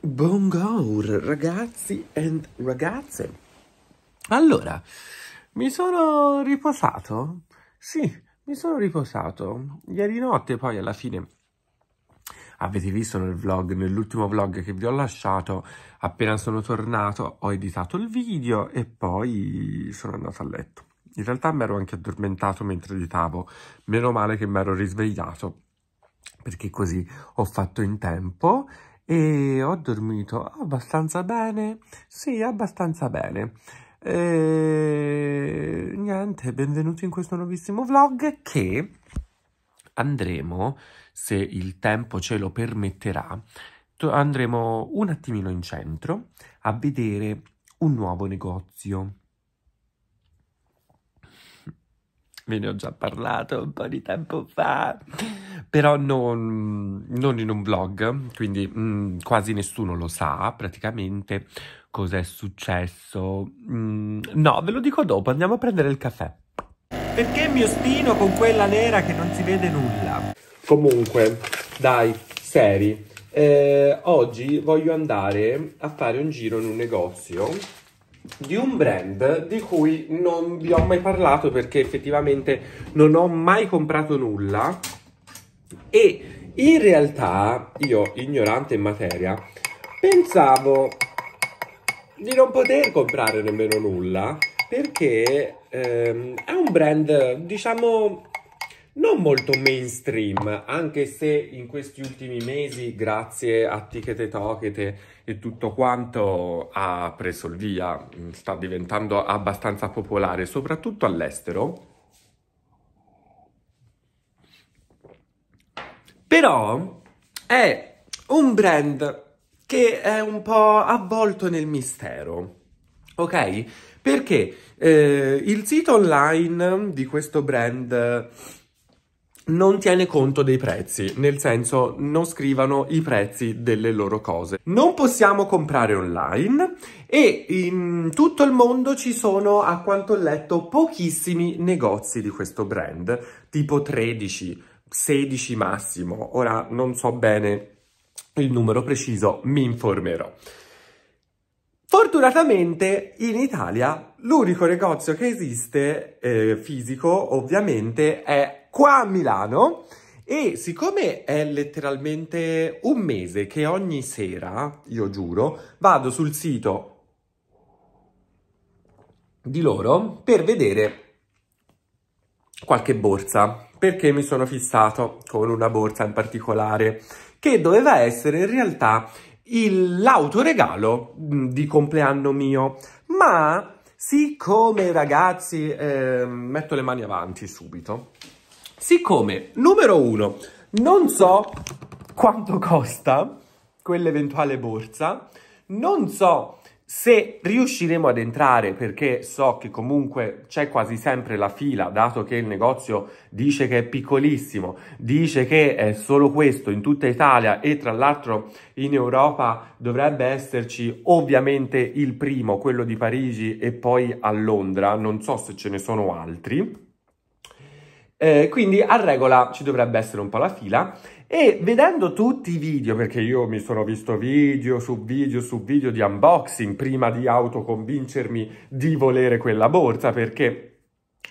Bonjour ragazzi e ragazze. Allora, mi sono riposato? Sì, mi sono riposato. Ieri notte poi alla fine avete visto nel vlog, nell'ultimo vlog che vi ho lasciato, appena sono tornato ho editato il video e poi sono andato a letto. In realtà mi ero anche addormentato mentre editavo, meno male che mi ero risvegliato perché così ho fatto in tempo e ho dormito abbastanza bene, sì, abbastanza bene. E niente, benvenuti in questo nuovissimo vlog che andremo, se il tempo ce lo permetterà, andremo un attimino in centro a vedere un nuovo negozio. Ve ne ho già parlato un po' di tempo fa però non, non in un vlog, quindi mh, mm, quasi nessuno lo sa praticamente cos'è successo. Mm, no, ve lo dico dopo, andiamo a prendere il caffè. Perché mi ostino con quella nera che non si vede nulla? Comunque, dai, seri. Eh, oggi voglio andare a fare un giro in un negozio di un brand di cui non vi ho mai parlato perché effettivamente non ho mai comprato nulla e in realtà io, ignorante in materia, pensavo di non poter comprare nemmeno nulla perché ehm, è un brand, diciamo, non molto mainstream, anche se in questi ultimi mesi, grazie a Ticket e Tocket e tutto quanto, ha preso il via, sta diventando abbastanza popolare, soprattutto all'estero. Però è un brand che è un po' avvolto nel mistero, ok? Perché eh, il sito online di questo brand non tiene conto dei prezzi, nel senso non scrivono i prezzi delle loro cose. Non possiamo comprare online e in tutto il mondo ci sono, a quanto ho letto, pochissimi negozi di questo brand, tipo 13 16 massimo. Ora non so bene il numero preciso, mi informerò. Fortunatamente in Italia l'unico negozio che esiste eh, fisico ovviamente è qua a Milano e siccome è letteralmente un mese che ogni sera, io giuro, vado sul sito di loro per vedere qualche borsa perché mi sono fissato con una borsa in particolare che doveva essere in realtà l'autoregalo mm, di compleanno mio, ma siccome ragazzi, eh, metto le mani avanti subito, siccome numero uno, non so quanto costa quell'eventuale borsa, non so se riusciremo ad entrare, perché so che comunque c'è quasi sempre la fila, dato che il negozio dice che è piccolissimo, dice che è solo questo in tutta Italia e tra l'altro in Europa dovrebbe esserci ovviamente il primo, quello di Parigi e poi a Londra, non so se ce ne sono altri. Eh, quindi a regola ci dovrebbe essere un po' la fila e vedendo tutti i video, perché io mi sono visto video su video su video di unboxing prima di autoconvincermi di volere quella borsa, perché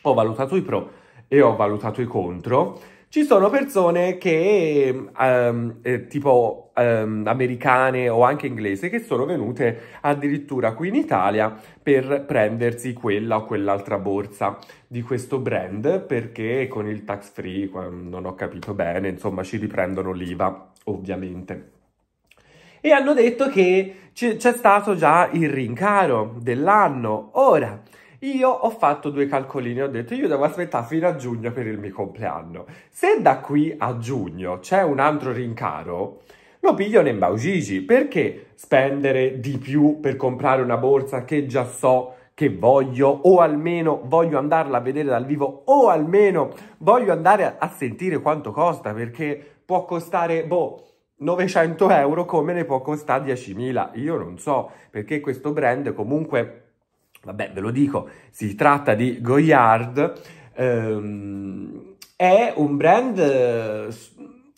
ho valutato i pro e ho valutato i contro, ci sono persone che, um, eh, tipo um, americane o anche inglesi, che sono venute addirittura qui in Italia per prendersi quella o quell'altra borsa di questo brand, perché con il tax free, non ho capito bene, insomma ci riprendono l'IVA, ovviamente e hanno detto che c'è stato già il rincaro dell'anno. Ora, io ho fatto due calcolini, ho detto io devo aspettare fino a giugno per il mio compleanno. Se da qui a giugno c'è un altro rincaro, lo piglio in Baugigi. Perché spendere di più per comprare una borsa che già so che voglio o almeno voglio andarla a vedere dal vivo o almeno voglio andare a sentire quanto costa perché può costare, boh, 900 euro come ne può costare 10.000. Io non so perché questo brand comunque vabbè ve lo dico, si tratta di Goyard, ehm, è un brand eh,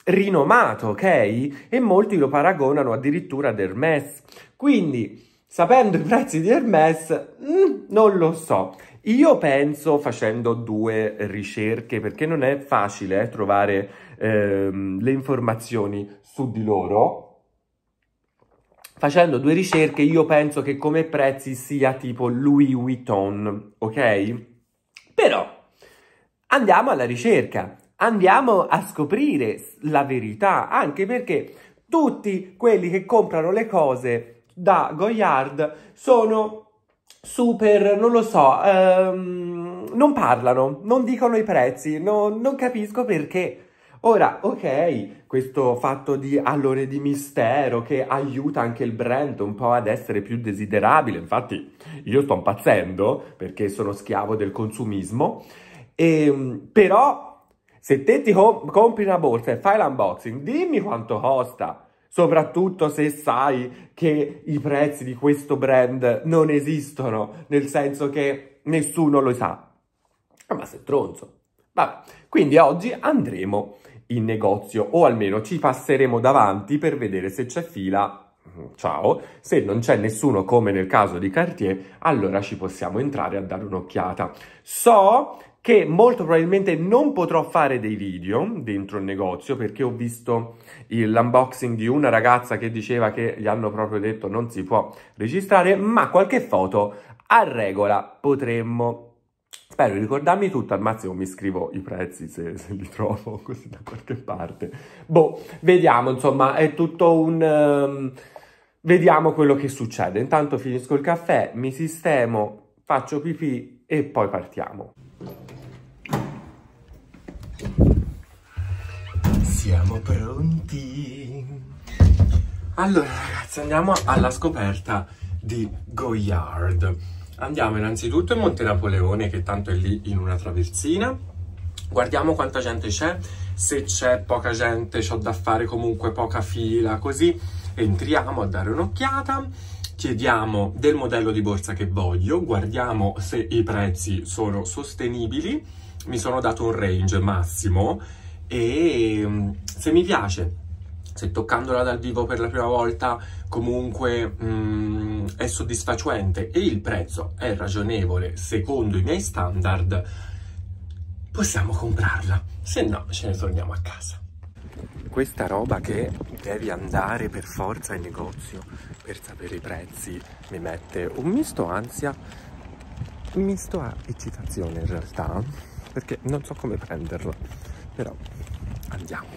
rinomato, ok? E molti lo paragonano addirittura ad Hermes. Quindi, sapendo i prezzi di Hermes, mh, mm, non lo so. Io penso facendo due ricerche perché non è facile eh, trovare ehm, le informazioni su di loro Facendo due ricerche io penso che come prezzi sia tipo Louis Vuitton, ok? Però andiamo alla ricerca, andiamo a scoprire la verità, anche perché tutti quelli che comprano le cose da Goyard sono super, non lo so, um, non parlano, non dicono i prezzi, no, non capisco perché. Ora, ok, questo fatto di allore di mistero che aiuta anche il brand un po' ad essere più desiderabile, infatti io sto impazzendo perché sono schiavo del consumismo, e, ehm, però se te ti compri una borsa e fai l'unboxing, dimmi quanto costa, soprattutto se sai che i prezzi di questo brand non esistono, nel senso che nessuno lo sa. Ma sei tronzo. Vabbè, quindi oggi andremo in negozio o almeno ci passeremo davanti per vedere se c'è fila mm, ciao, se non c'è nessuno come nel caso di Cartier, allora ci possiamo entrare a dare un'occhiata. So che molto probabilmente non potrò fare dei video dentro il negozio perché ho visto l'unboxing di una ragazza che diceva che gli hanno proprio detto non si può registrare, ma qualche foto a regola potremmo Spero di ricordarmi tutto, al massimo mi scrivo i prezzi se, se li trovo così da qualche parte. Boh, vediamo, insomma, è tutto un... Um, vediamo quello che succede. Intanto finisco il caffè, mi sistemo, faccio pipì e poi partiamo. Siamo pronti! Allora ragazzi, andiamo alla scoperta di Goyard Andiamo innanzitutto in Monte Napoleone, che tanto è lì in una traversina. Guardiamo quanta gente c'è, se c'è poca gente, ho da fare comunque poca fila, così entriamo a dare un'occhiata, chiediamo del modello di borsa che voglio, guardiamo se i prezzi sono sostenibili, mi sono dato un range massimo e mm, se mi piace se toccandola dal vivo per la prima volta comunque mm, è soddisfacente e il prezzo è ragionevole secondo i miei standard, possiamo comprarla, se no ce ne torniamo a casa. Questa roba che devi andare per forza in negozio per sapere i prezzi mi mette un misto ansia, un misto a eccitazione in realtà, perché non so come prenderla, però andiamo.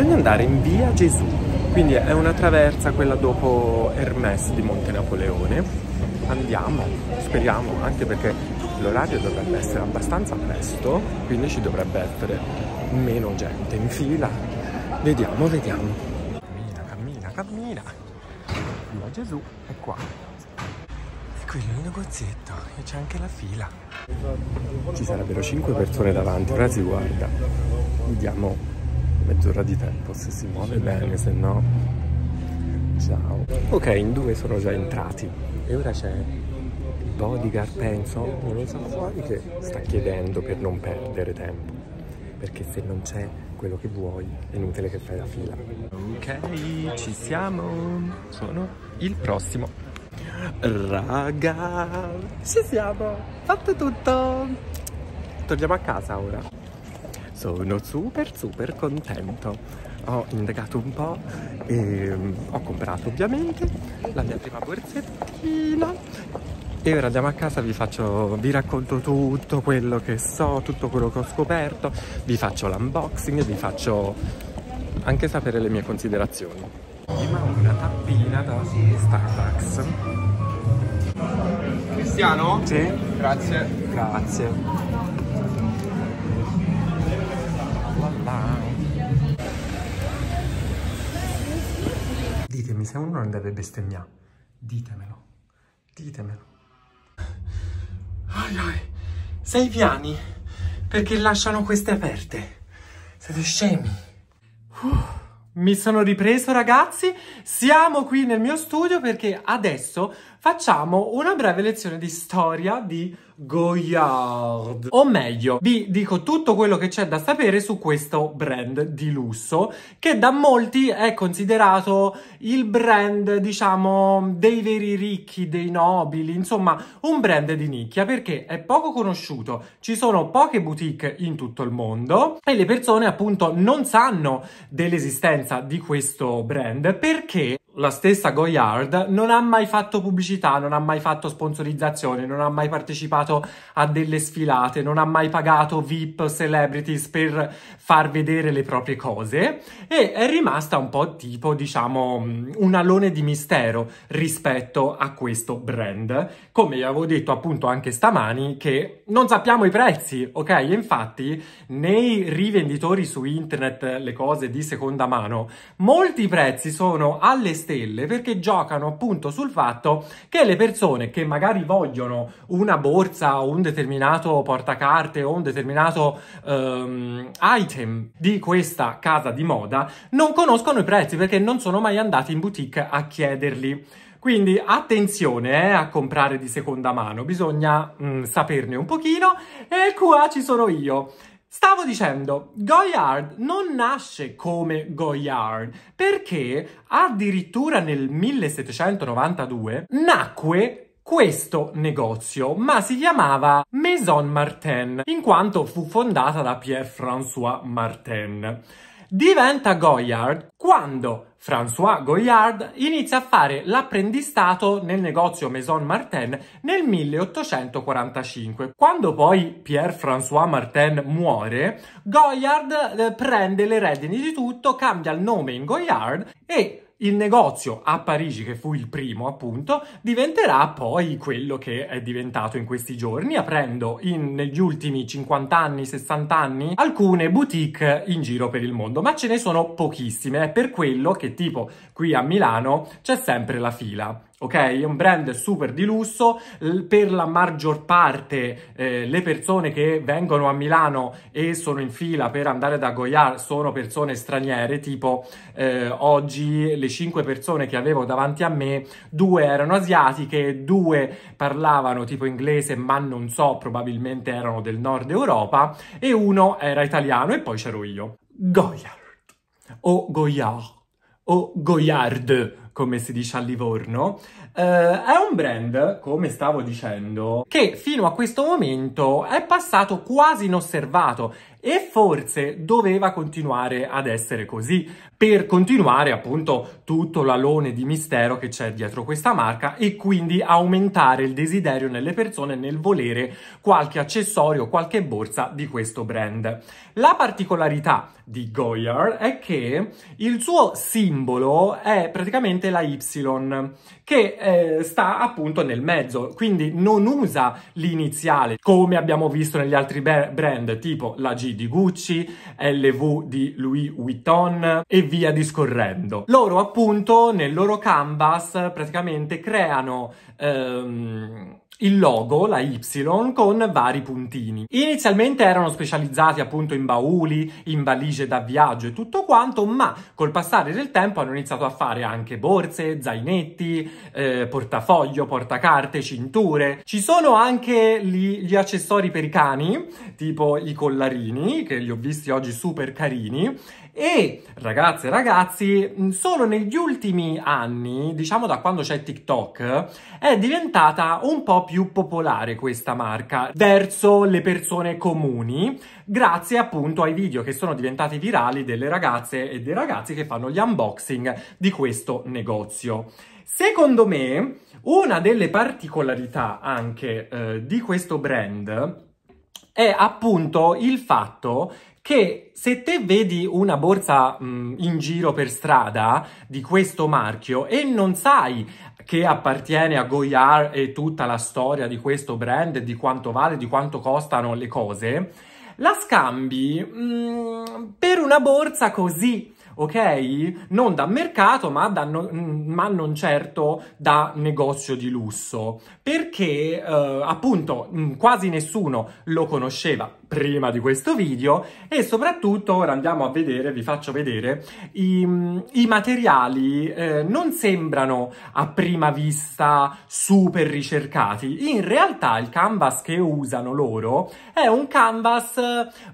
bisogna andare in via Gesù, quindi è una traversa quella dopo Hermes di Monte Napoleone. Andiamo, speriamo, anche perché l'orario dovrebbe essere abbastanza presto, quindi ci dovrebbe essere meno gente in fila. Vediamo, vediamo. Cammina, cammina, cammina. Via Gesù è qua. E quello è il negozietto e c'è anche la fila. Ci sarebbero 5 persone davanti, ora si guarda. Vediamo mezz'ora di tempo se si muove bene, se no... Ciao. Ok, in due sono già entrati e ora c'è il bodyguard, penso, o lo so fuori, che sta chiedendo per non perdere tempo. Perché se non c'è quello che vuoi è inutile che fai la fila. Ok, ci siamo. Sono il prossimo. Raga, ci siamo. Fatto tutto. Torniamo a casa ora. Sono super super contento. Ho indagato un po' e mm, ho comprato ovviamente la mia prima borsettina e ora andiamo a casa, vi, faccio, vi racconto tutto quello che so, tutto quello che ho scoperto, vi faccio l'unboxing vi faccio anche sapere le mie considerazioni. Prima una tappina da Starbucks. Cristiano? Sì. Grazie. Grazie. se uno non deve bestemmiare, ditemelo, ditemelo. Ai ai, sei piani, perché lasciano queste aperte. Siete scemi. Uh. Mi sono ripreso ragazzi, siamo qui nel mio studio perché adesso facciamo una breve lezione di storia di Goyard. O meglio, vi dico tutto quello che c'è da sapere su questo brand di lusso, che da molti è considerato il brand, diciamo, dei veri ricchi, dei nobili, insomma, un brand di nicchia perché è poco conosciuto, ci sono poche boutique in tutto il mondo e le persone appunto non sanno dell'esistenza di questo brand perché la stessa Goyard non ha mai fatto pubblicità, non ha mai fatto sponsorizzazione, non ha mai partecipato a delle sfilate, non ha mai pagato VIP celebrities per far vedere le proprie cose e è rimasta un po' tipo, diciamo, mm, un alone di mistero rispetto a questo brand. Come vi avevo detto appunto anche stamani che non sappiamo i prezzi, ok? infatti nei rivenditori su internet le cose di seconda mano, molti prezzi sono all'esterno stelle perché giocano appunto sul fatto che le persone che magari vogliono una borsa o un determinato portacarte o un determinato um, item di questa casa di moda non conoscono i prezzi perché non sono mai andati in boutique a chiederli. Quindi attenzione eh, a comprare di seconda mano, bisogna mh, mm, saperne un pochino e qua ci sono io. Stavo dicendo, Goyard non nasce come Goyard perché addirittura nel 1792 nacque questo negozio, ma si chiamava Maison Martin, in quanto fu fondata da Pierre-François Martin diventa Goyard quando François Goyard inizia a fare l'apprendistato nel negozio Maison Martin nel 1845. Quando poi Pierre-François Martin muore, Goyard eh, prende le redini di tutto, cambia il nome in Goyard e il negozio a Parigi, che fu il primo appunto, diventerà poi quello che è diventato in questi giorni, aprendo in, negli ultimi 50 anni, 60 anni, alcune boutique in giro per il mondo, ma ce ne sono pochissime, è per quello che tipo qui a Milano c'è sempre la fila ok? È un brand super di lusso, per la maggior parte eh, le persone che vengono a Milano e sono in fila per andare da Goyard sono persone straniere, tipo eh, oggi le 5 persone che avevo davanti a me, due erano asiatiche, due parlavano tipo inglese, ma non so, probabilmente erano del nord Europa, e uno era italiano e poi c'ero io. Goyard o Goyard o Goyard come si dice a Livorno, eh, è un brand, come stavo dicendo, che fino a questo momento è passato quasi inosservato e forse doveva continuare ad essere così per continuare appunto tutto l'alone di mistero che c'è dietro questa marca e quindi aumentare il desiderio nelle persone nel volere qualche accessorio, qualche borsa di questo brand. La particolarità di Goyard è che il suo simbolo è praticamente la Y che eh, sta appunto nel mezzo, quindi non usa l'iniziale come abbiamo visto negli altri brand tipo la G di Gucci, LV di Louis Vuitton e via discorrendo. Loro appunto nel loro canvas praticamente creano ehm, il logo, la Y, con vari puntini. Inizialmente erano specializzati appunto in bauli, in valigie da viaggio e tutto quanto, ma col passare del tempo hanno iniziato a fare anche borse, zainetti, eh, portafoglio, portacarte, cinture. Ci sono anche gli, gli accessori per i cani, tipo i collarini, che li ho visti oggi super carini, e ragazze e ragazzi, solo negli ultimi anni, diciamo da quando c'è TikTok, è diventata un po' più popolare questa marca verso le persone comuni, grazie appunto ai video che sono diventati virali delle ragazze e dei ragazzi che fanno gli unboxing di questo negozio. Secondo me, una delle particolarità anche eh, di questo brand è appunto il fatto che se te vedi una borsa mh, in giro per strada di questo marchio e non sai che appartiene a Goyard e tutta la storia di questo brand, di quanto vale, di quanto costano le cose, la scambi mh, per una borsa così ok? Non da mercato, ma, da no- ma non certo da negozio di lusso, perché eh, appunto mm, quasi nessuno lo conosceva prima di questo video e soprattutto ora andiamo a vedere, vi faccio vedere, i, mm, i materiali eh, non sembrano a prima vista super ricercati, in realtà il canvas che usano loro è un canvas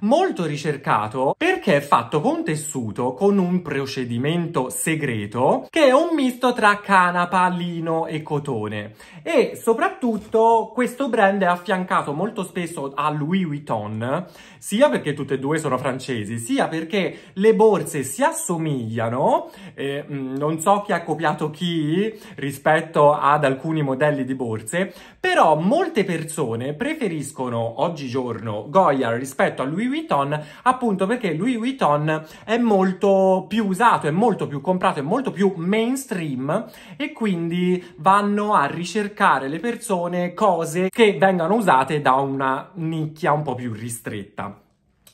molto ricercato perché è fatto con tessuto, con un un procedimento segreto che è un misto tra canapa, lino e cotone e soprattutto questo brand è affiancato molto spesso a Louis Vuitton sia perché tutte e due sono francesi sia perché le borse si assomigliano eh, mm, non so chi ha copiato chi rispetto ad alcuni modelli di borse però molte persone preferiscono oggigiorno Goya rispetto a Louis Vuitton appunto perché Louis Vuitton è molto più usato, è molto più comprato, è molto più mainstream e quindi vanno a ricercare le persone cose che vengano usate da una nicchia un po' più ristretta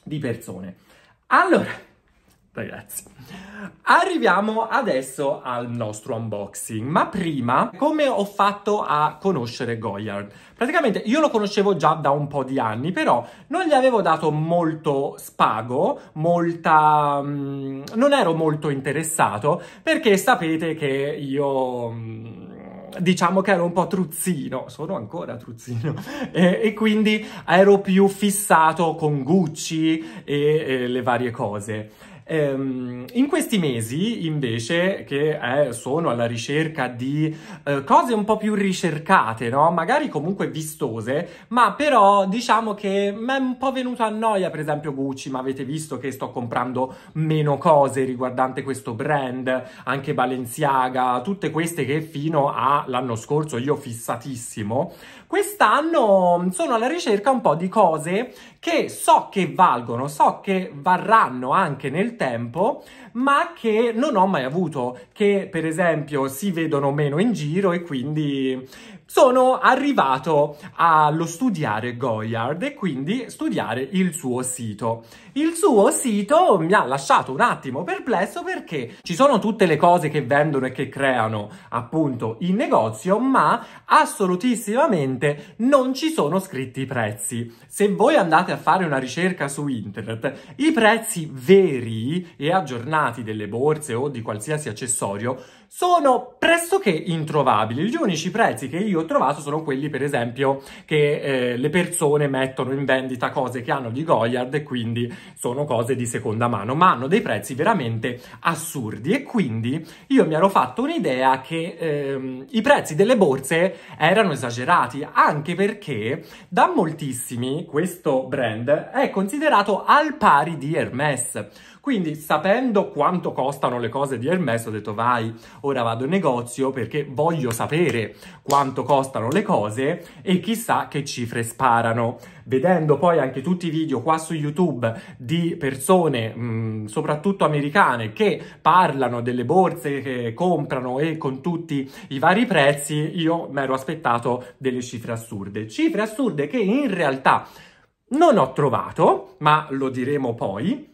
di persone. Allora, Ragazzi, arriviamo adesso al nostro unboxing, ma prima come ho fatto a conoscere Goyard? Praticamente io lo conoscevo già da un po' di anni, però non gli avevo dato molto spago, molta... Mh, mm, non ero molto interessato, perché sapete che io... Mh, mm, diciamo che ero un po' truzzino, sono ancora truzzino, e, e quindi ero più fissato con Gucci e, e le varie cose. Ehm, in questi mesi, invece, che eh, sono alla ricerca di eh, cose un po' più ricercate, no? Magari comunque vistose, ma però diciamo che mi è un po' venuto a noia, per esempio, Gucci, ma avete visto che sto comprando meno cose riguardante questo brand, anche Balenciaga, tutte queste che fino all'anno scorso io fissatissimo quest'anno mm, sono alla ricerca un po' di cose che so che valgono, so che varranno anche nel tempo, ma che non ho mai avuto, che per esempio si vedono meno in giro e quindi sono arrivato allo studiare Goyard e quindi studiare il suo sito. Il suo sito mi ha lasciato un attimo perplesso perché ci sono tutte le cose che vendono e che creano appunto in negozio, ma assolutissimamente non ci sono scritti i prezzi. Se voi andate a fare una ricerca su internet, i prezzi veri e aggiornati delle borse o di qualsiasi accessorio sono pressoché introvabili. Gli unici prezzi che io ho trovato sono quelli, per esempio, che eh, le persone mettono in vendita cose che hanno di Goyard e quindi sono cose di seconda mano, ma hanno dei prezzi veramente assurdi e quindi io mi ero fatto un'idea che ehm, i prezzi delle borse erano esagerati, anche perché da moltissimi questo brand è considerato al pari di Hermes. Quindi, sapendo quanto costano le cose di Hermes, ho detto vai, ora vado in negozio perché voglio sapere quanto costano le cose e chissà che cifre sparano. Vedendo poi anche tutti i video qua su YouTube di persone, mh, soprattutto americane, che parlano delle borse che comprano e con tutti i vari prezzi, io mi ero aspettato delle cifre assurde. Cifre assurde che in realtà non ho trovato, ma lo diremo poi,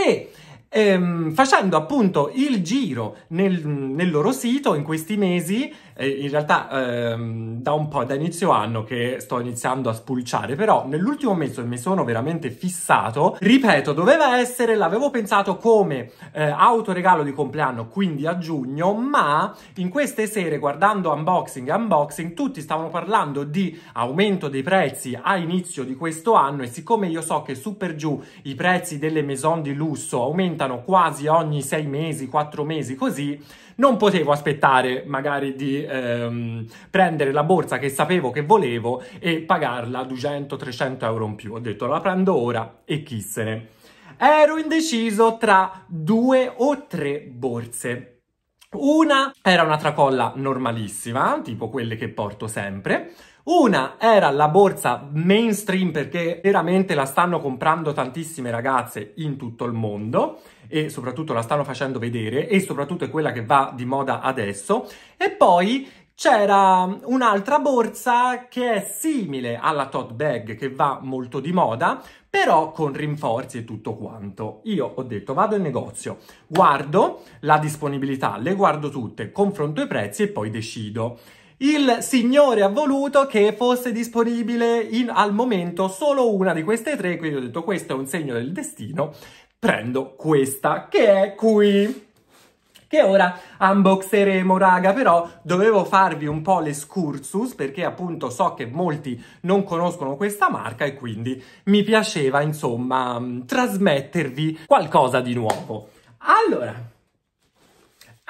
e ehm, facendo appunto il giro nel, nel loro sito in questi mesi in realtà ehm, da un po', da inizio anno che sto iniziando a spulciare, però nell'ultimo mese mi sono veramente fissato, ripeto, doveva essere, l'avevo pensato come eh, autoregalo di compleanno, quindi a giugno, ma in queste sere guardando unboxing e unboxing tutti stavano parlando di aumento dei prezzi a inizio di questo anno e siccome io so che su per giù i prezzi delle maison di lusso aumentano quasi ogni sei mesi, quattro mesi, così non potevo aspettare magari di ehm, prendere la borsa che sapevo che volevo e pagarla 200-300 euro in più. Ho detto la prendo ora e chissene. Ero indeciso tra due o tre borse. Una era una tracolla normalissima, tipo quelle che porto sempre, una era la borsa mainstream perché veramente la stanno comprando tantissime ragazze in tutto il mondo e soprattutto la stanno facendo vedere e soprattutto è quella che va di moda adesso e poi c'era un'altra borsa che è simile alla tote bag che va molto di moda, però con rinforzi e tutto quanto. Io ho detto vado in negozio, guardo la disponibilità, le guardo tutte, confronto i prezzi e poi decido il signore ha voluto che fosse disponibile in, al momento solo una di queste tre, quindi ho detto questo è un segno del destino, prendo questa che è qui che ora unboxeremo raga però dovevo farvi un po' l'escursus perché appunto so che molti non conoscono questa marca e quindi mi piaceva insomma mm, trasmettervi qualcosa di nuovo allora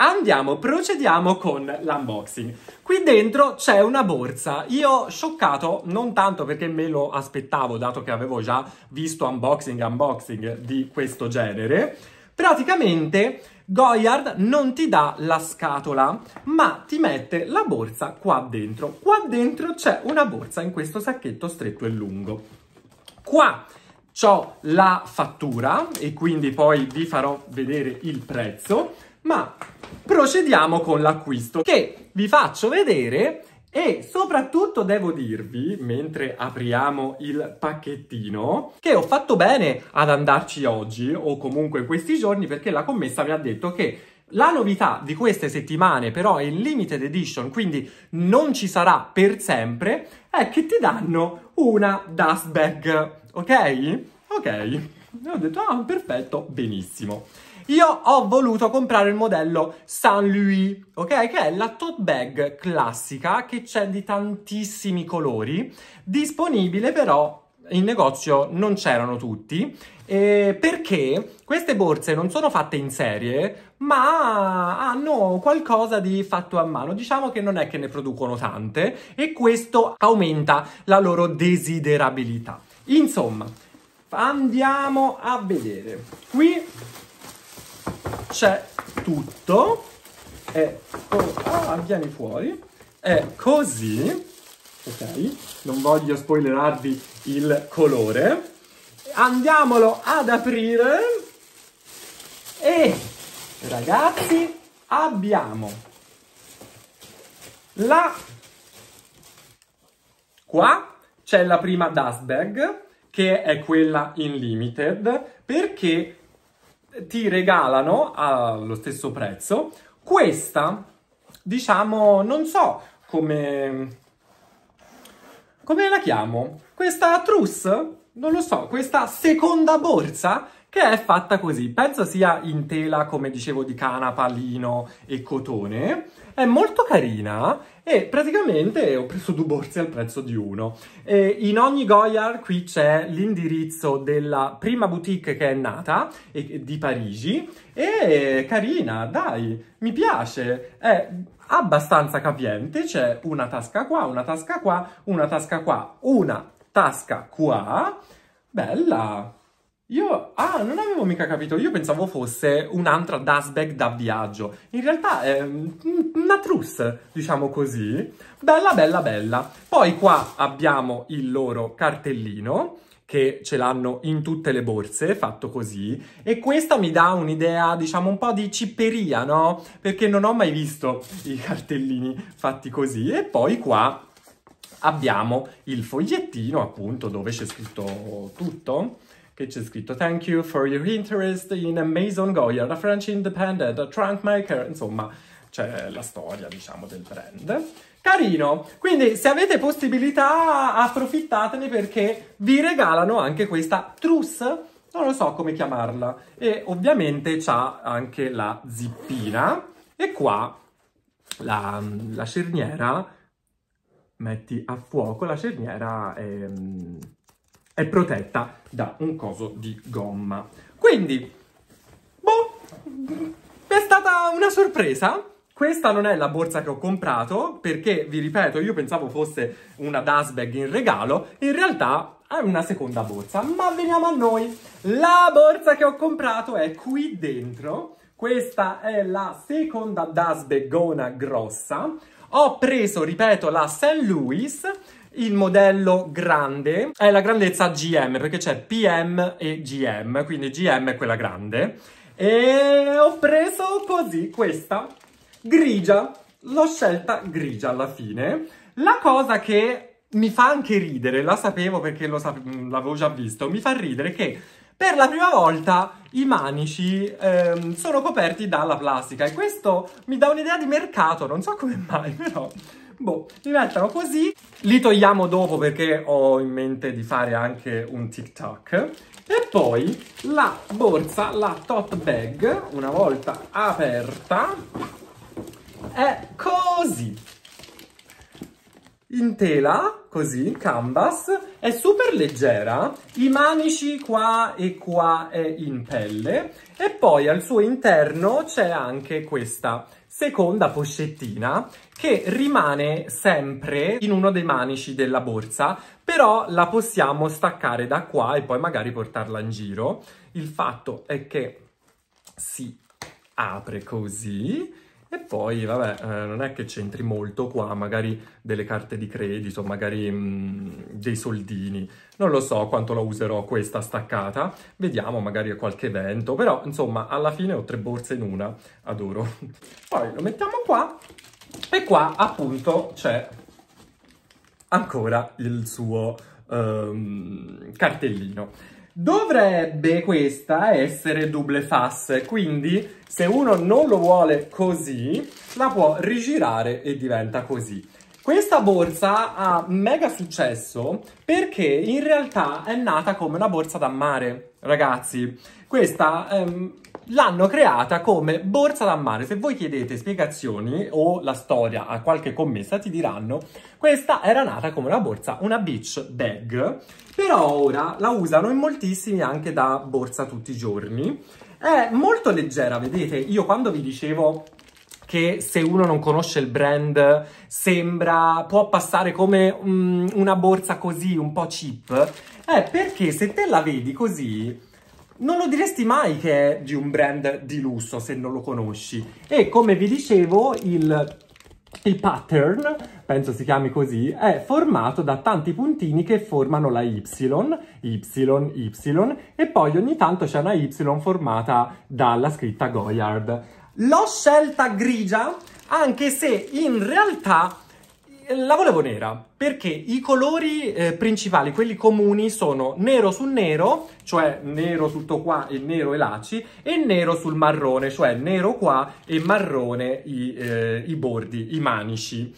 Andiamo, procediamo con l'unboxing. Qui dentro c'è una borsa. Io scioccato, non tanto perché me lo aspettavo, dato che avevo già visto unboxing, unboxing di questo genere. Praticamente Goyard non ti dà la scatola, ma ti mette la borsa qua dentro. Qua dentro c'è una borsa in questo sacchetto stretto e lungo. Qua c'ho la fattura e quindi poi vi farò vedere il prezzo. Ma procediamo con l'acquisto che vi faccio vedere e soprattutto devo dirvi, mentre apriamo il pacchettino, che ho fatto bene ad andarci oggi o comunque questi giorni perché la commessa mi ha detto che la novità di queste settimane però è in limited edition, quindi non ci sarà per sempre, è che ti danno una dust bag, ok? Ok, e ho detto ah perfetto, benissimo io ho voluto comprare il modello Saint Louis, ok? Che è la tote bag classica che c'è di tantissimi colori, disponibile però in negozio non c'erano tutti eh, perché queste borse non sono fatte in serie ma hanno qualcosa di fatto a mano diciamo che non è che ne producono tante e questo aumenta la loro desiderabilità insomma andiamo a vedere qui c'è tutto, e oh, ah, vieni fuori, è così, ok? Non voglio spoilerarvi il colore. Andiamolo ad aprire e ragazzi abbiamo la qua c'è la prima dust bag che è quella in limited perché ti regalano allo stesso prezzo questa, diciamo, non so come... come la chiamo? Questa trousse? Non lo so, questa seconda borsa che è fatta così. Penso sia in tela, come dicevo, di canapa, lino e cotone. È molto carina e praticamente ho preso due borse al prezzo di uno. E in ogni Goyard qui c'è l'indirizzo della prima boutique che è nata e, di Parigi. E carina, dai, mi piace. È abbastanza capiente, c'è una tasca qua, una tasca qua, una tasca qua, una tasca qua. Bella! Io, ah, non avevo mica capito, io pensavo fosse un'altra dust bag da viaggio. In realtà è mm, una trousse, diciamo così. Bella, bella, bella. Poi qua abbiamo il loro cartellino, che ce l'hanno in tutte le borse, fatto così. E questa mi dà un'idea, diciamo, un po' di cipperia, no? Perché non ho mai visto i cartellini fatti così. E poi qua abbiamo il fogliettino, appunto, dove c'è scritto tutto che c'è scritto thank you for your interest in Maison Goya, la French independent, a trunk maker, insomma c'è la storia diciamo del brand. Carino, quindi se avete possibilità approfittatene perché vi regalano anche questa trousse, non lo so come chiamarla, e ovviamente c'ha anche la zippina e qua la, la cerniera, metti a fuoco la cerniera e ehm, è protetta da un coso di gomma. Quindi, boh, è stata una sorpresa. Questa non è la borsa che ho comprato perché, vi ripeto, io pensavo fosse una dust bag in regalo, in realtà è una seconda borsa. Ma veniamo a noi. La borsa che ho comprato è qui dentro. Questa è la seconda dust baggona grossa. Ho preso, ripeto, la St. Louis il modello grande è la grandezza GM, perché c'è PM e GM, quindi GM è quella grande. E ho preso così questa, grigia, l'ho scelta grigia alla fine. La cosa che mi fa anche ridere, la sapevo perché l'avevo già visto, mi fa ridere che per la prima volta i manici ehm, sono coperti dalla plastica e questo mi dà un'idea di mercato, non so come mai però... Boh, li mettono così. Li togliamo dopo perché ho in mente di fare anche un TikTok. E poi la borsa, la top bag, una volta aperta, è così. In tela, così, canvas, è super leggera, i manici qua e qua è in pelle e poi al suo interno c'è anche questa seconda pochettina che rimane sempre in uno dei manici della borsa, però la possiamo staccare da qua e poi magari portarla in giro. Il fatto è che si apre così e poi, vabbè, eh, non è che c'entri molto qua, magari delle carte di credito, magari mh, mm, dei soldini. Non lo so quanto la userò questa staccata, vediamo magari a qualche evento, però insomma alla fine ho tre borse in una, adoro. Poi lo mettiamo qua e qua appunto c'è ancora il suo ehm, cartellino. Dovrebbe questa essere double face, quindi se uno non lo vuole così, la può rigirare e diventa così. Questa borsa ha mega successo perché in realtà è nata come una borsa da mare, ragazzi. Questa ehm, l'hanno creata come borsa da mare. Se voi chiedete spiegazioni o la storia a qualche commessa, ti diranno questa era nata come una borsa, una beach bag, però ora la usano in moltissimi anche da borsa tutti i giorni. È molto leggera, vedete, io quando vi dicevo che se uno non conosce il brand sembra può passare come um, una borsa così un po' cheap è perché se te la vedi così non lo diresti mai che è di un brand di lusso se non lo conosci. E come vi dicevo, il, il pattern, penso si chiami così, è formato da tanti puntini che formano la Y, Y, Y, e poi ogni tanto c'è una Y formata dalla scritta Goyard. L'ho scelta grigia, anche se in realtà eh, la volevo nera perché i colori eh, principali, quelli comuni, sono nero sul nero, cioè nero tutto qua e nero e laci, e nero sul marrone, cioè nero qua e marrone i, eh, i bordi, i manici.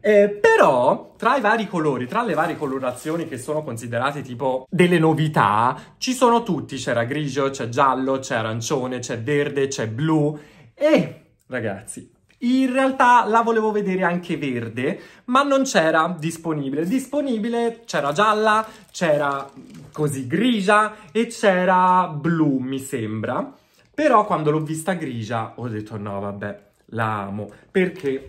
Eh, però tra i vari colori, tra le varie colorazioni che sono considerate tipo delle novità, ci sono tutti, c'era grigio, c'è giallo, c'è arancione, c'è verde, c'è blu e ragazzi in realtà la volevo vedere anche verde, ma non c'era disponibile. Disponibile c'era gialla, c'era così grigia e c'era blu, mi sembra. Però quando l'ho vista grigia ho detto no, vabbè, la amo. Perché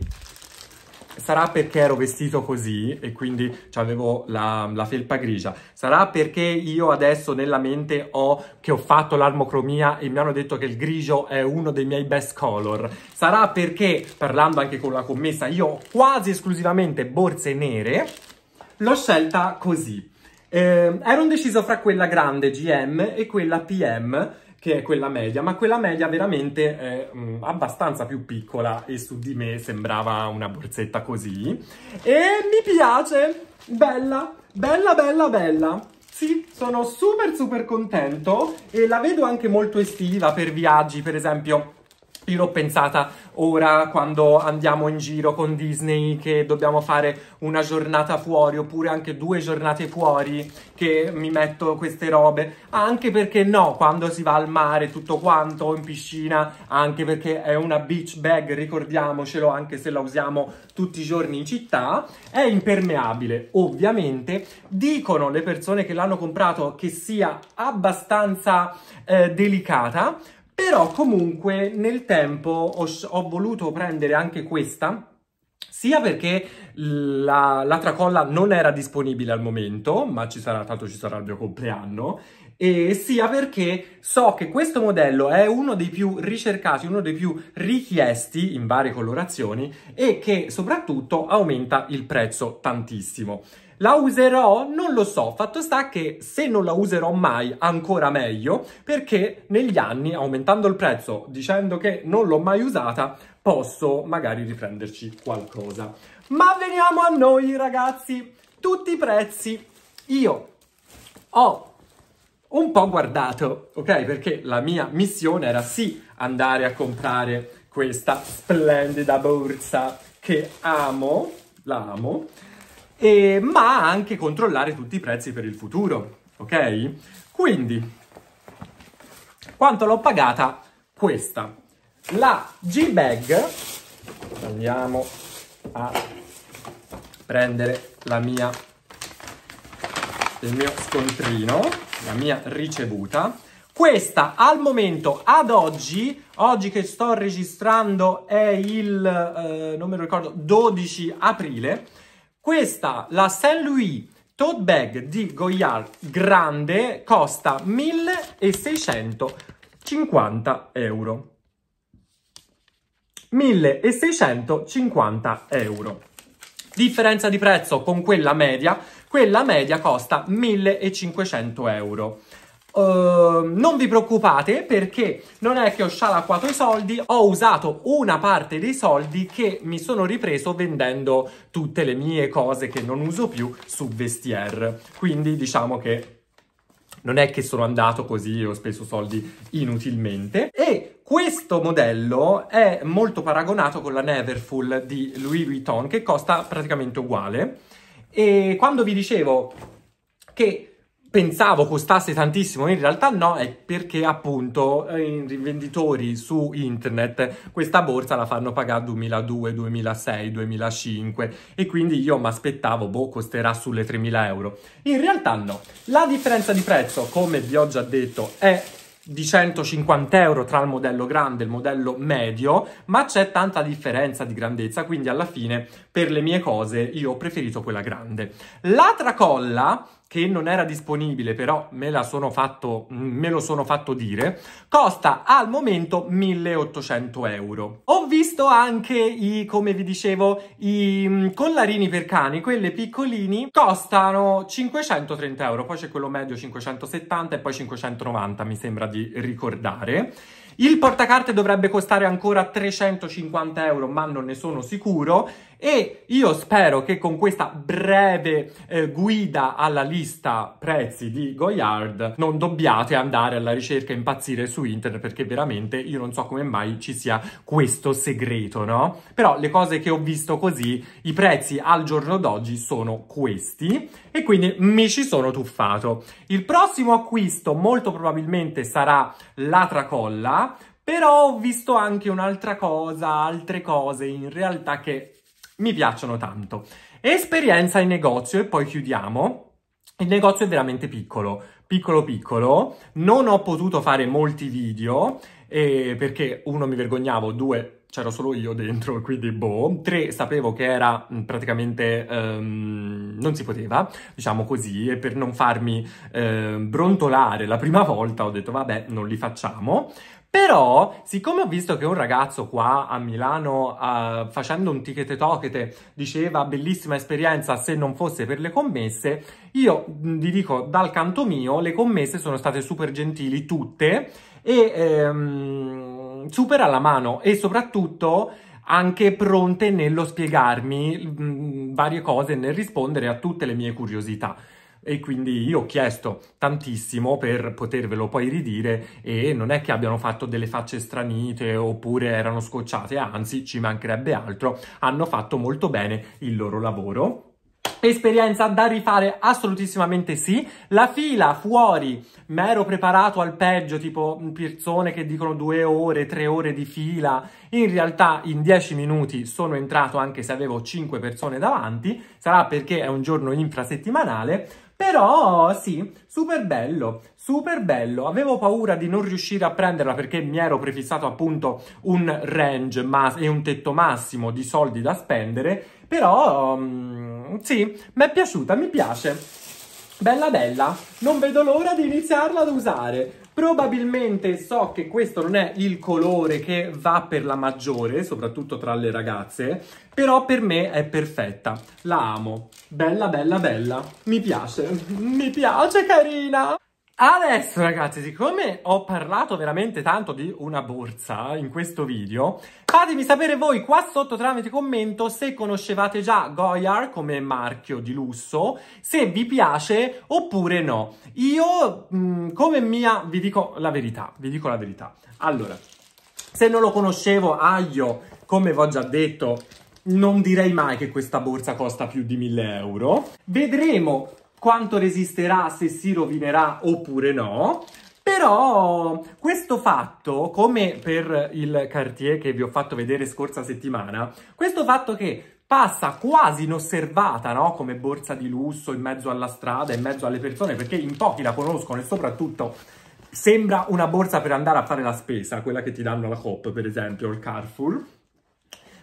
Sarà perché ero vestito così e quindi avevo la, la, felpa grigia. Sarà perché io adesso nella mente ho che ho fatto l'armocromia e mi hanno detto che il grigio è uno dei miei best color. Sarà perché, parlando anche con la commessa, io ho quasi esclusivamente borse nere. L'ho scelta così. Eh, ero indeciso fra quella grande GM e quella PM che è quella media, ma quella media veramente è mh, mm, abbastanza più piccola e su di me sembrava una borsetta così. E mi piace, bella, bella, bella, bella. Sì, sono super super contento e la vedo anche molto estiva per viaggi, per esempio io l'ho pensata ora quando andiamo in giro con Disney che dobbiamo fare una giornata fuori oppure anche due giornate fuori che mi metto queste robe. Anche perché no, quando si va al mare tutto quanto, in piscina, anche perché è una beach bag, ricordiamocelo, anche se la usiamo tutti i giorni in città, è impermeabile. Ovviamente dicono le persone che l'hanno comprato che sia abbastanza eh, delicata, però comunque nel tempo ho, ho voluto prendere anche questa sia perché la, la, tracolla non era disponibile al momento, ma ci sarà, tanto ci sarà il mio compleanno, e sia perché so che questo modello è uno dei più ricercati, uno dei più richiesti in varie colorazioni e che soprattutto aumenta il prezzo tantissimo. La userò? Non lo so, fatto sta che se non la userò mai ancora meglio perché negli anni aumentando il prezzo dicendo che non l'ho mai usata posso magari riprenderci qualcosa. Ma veniamo a noi ragazzi, tutti i prezzi. Io ho un po' guardato, ok? Perché la mia missione era sì andare a comprare questa splendida borsa che amo, la amo, e, ma anche controllare tutti i prezzi per il futuro, ok? Quindi, quanto l'ho pagata? Questa. La G-Bag, andiamo a prendere la mia, il mio scontrino, la mia ricevuta. Questa al momento, ad oggi, oggi che sto registrando è il, eh, non me lo ricordo, 12 aprile, questa, la Saint Louis tote bag di Goyard grande, costa 1650 euro. 1650 euro. Differenza di prezzo con quella media, quella media costa 1500 euro. Uh, non vi preoccupate perché non è che ho scialacquato i soldi, ho usato una parte dei soldi che mi sono ripreso vendendo tutte le mie cose che non uso più su Vestiaire. Quindi diciamo che non è che sono andato così, ho speso soldi inutilmente. E questo modello è molto paragonato con la Neverfull di Louis Vuitton che costa praticamente uguale. E quando vi dicevo che pensavo costasse tantissimo, in realtà no, è perché appunto eh, i rivenditori su internet questa borsa la fanno pagare 2002, 2006, 2005 e quindi io mi aspettavo, boh, costerà sulle 3000 euro. In realtà no, la differenza di prezzo, come vi ho già detto, è di 150 euro tra il modello grande e il modello medio, ma c'è tanta differenza di grandezza, quindi alla fine per le mie cose io ho preferito quella grande. La tracolla che non era disponibile, però me, fatto, me, lo sono fatto dire, costa al momento 1800 euro. Ho visto anche i, come vi dicevo, i mm, collarini per cani, quelli piccolini, costano 530 euro, poi c'è quello medio 570 e poi 590 mi sembra di ricordare. Il portacarte dovrebbe costare ancora 350 euro, ma non ne sono sicuro. E io spero che con questa breve eh, guida alla lista prezzi di Goyard non dobbiate andare alla ricerca e impazzire su internet perché veramente io non so come mai ci sia questo segreto, no? Però le cose che ho visto così, i prezzi al giorno d'oggi sono questi e quindi mi ci sono tuffato. Il prossimo acquisto molto probabilmente sarà la tracolla, però ho visto anche un'altra cosa, altre cose in realtà che mi piacciono tanto. Esperienza in negozio e poi chiudiamo. Il negozio è veramente piccolo, piccolo piccolo, non ho potuto fare molti video eh, perché uno mi vergognavo, due c'ero solo io dentro, quindi boh. Tre, sapevo che era praticamente... Um, non si poteva, diciamo così, e per non farmi eh, brontolare la prima volta ho detto vabbè, non li facciamo. Però, siccome ho visto che un ragazzo qua a Milano, uh, facendo un ticket tochete, diceva bellissima esperienza se non fosse per le commesse, io vi dico, dal canto mio, le commesse sono state super gentili tutte e... Ehm, super alla mano e soprattutto anche pronte nello spiegarmi mh, mm, varie cose, nel rispondere a tutte le mie curiosità. E quindi io ho chiesto tantissimo per potervelo poi ridire e non è che abbiano fatto delle facce stranite oppure erano scocciate, anzi ci mancherebbe altro, hanno fatto molto bene il loro lavoro. Esperienza da rifare assolutissimamente sì. La fila fuori, mi ero preparato al peggio, tipo mm, persone che dicono due ore, tre ore di fila. In realtà in dieci minuti sono entrato anche se avevo cinque persone davanti. Sarà perché è un giorno infrasettimanale. Però sì, super bello. Super bello, avevo paura di non riuscire a prenderla perché mi ero prefissato appunto un range e un tetto massimo di soldi da spendere, però um, sì, mi è piaciuta, mi piace. Bella bella, non vedo l'ora di iniziarla ad usare. Probabilmente so che questo non è il colore che va per la maggiore, soprattutto tra le ragazze, però per me è perfetta. La amo. Bella, bella, bella. Mi piace. Mi piace, carina! Adesso ragazzi, siccome ho parlato veramente tanto di una borsa in questo video, fatemi sapere voi qua sotto tramite commento se conoscevate già Goyar come marchio di lusso, se vi piace oppure no. Io, mh, mm, come mia, vi dico la verità, vi dico la verità. Allora, se non lo conoscevo, aglio, come vi ho già detto, non direi mai che questa borsa costa più di 1000 euro. Vedremo quanto resisterà, se si rovinerà oppure no. Però questo fatto, come per il Cartier che vi ho fatto vedere scorsa settimana, questo fatto che passa quasi inosservata, no? Come borsa di lusso in mezzo alla strada, in mezzo alle persone, perché in pochi la conoscono e soprattutto sembra una borsa per andare a fare la spesa, quella che ti danno la Coop, per esempio, o il Carrefour.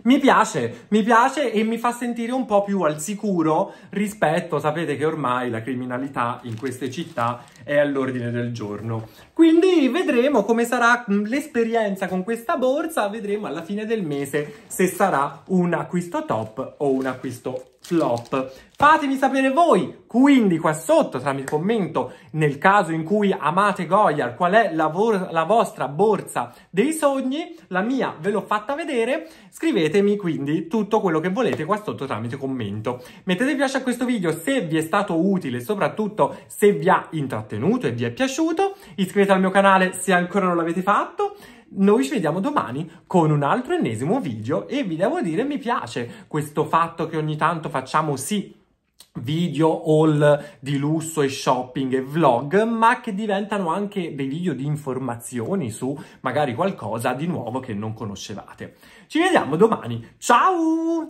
Mi piace, mi piace e mi fa sentire un po' più al sicuro rispetto, sapete che ormai la criminalità in queste città è all'ordine del giorno. Quindi vedremo come sarà mm, l'esperienza con questa borsa, vedremo alla fine del mese se sarà un acquisto top o un acquisto flop. Fatemi sapere voi, quindi qua sotto, tramite commento, nel caso in cui amate Goyar, qual è la, vo la vostra borsa dei sogni, la mia ve l'ho fatta vedere, scrivetemi quindi tutto quello che volete qua sotto tramite commento. Mettete piace a questo video se vi è stato utile, soprattutto se vi ha intrattenuto e vi è piaciuto, iscrivetevi al mio canale se ancora non l'avete fatto, noi ci vediamo domani con un altro ennesimo video e vi devo dire mi piace questo fatto che ogni tanto facciamo sì video haul di lusso e shopping e vlog, ma che diventano anche dei video di informazioni su magari qualcosa di nuovo che non conoscevate. Ci vediamo domani, ciao!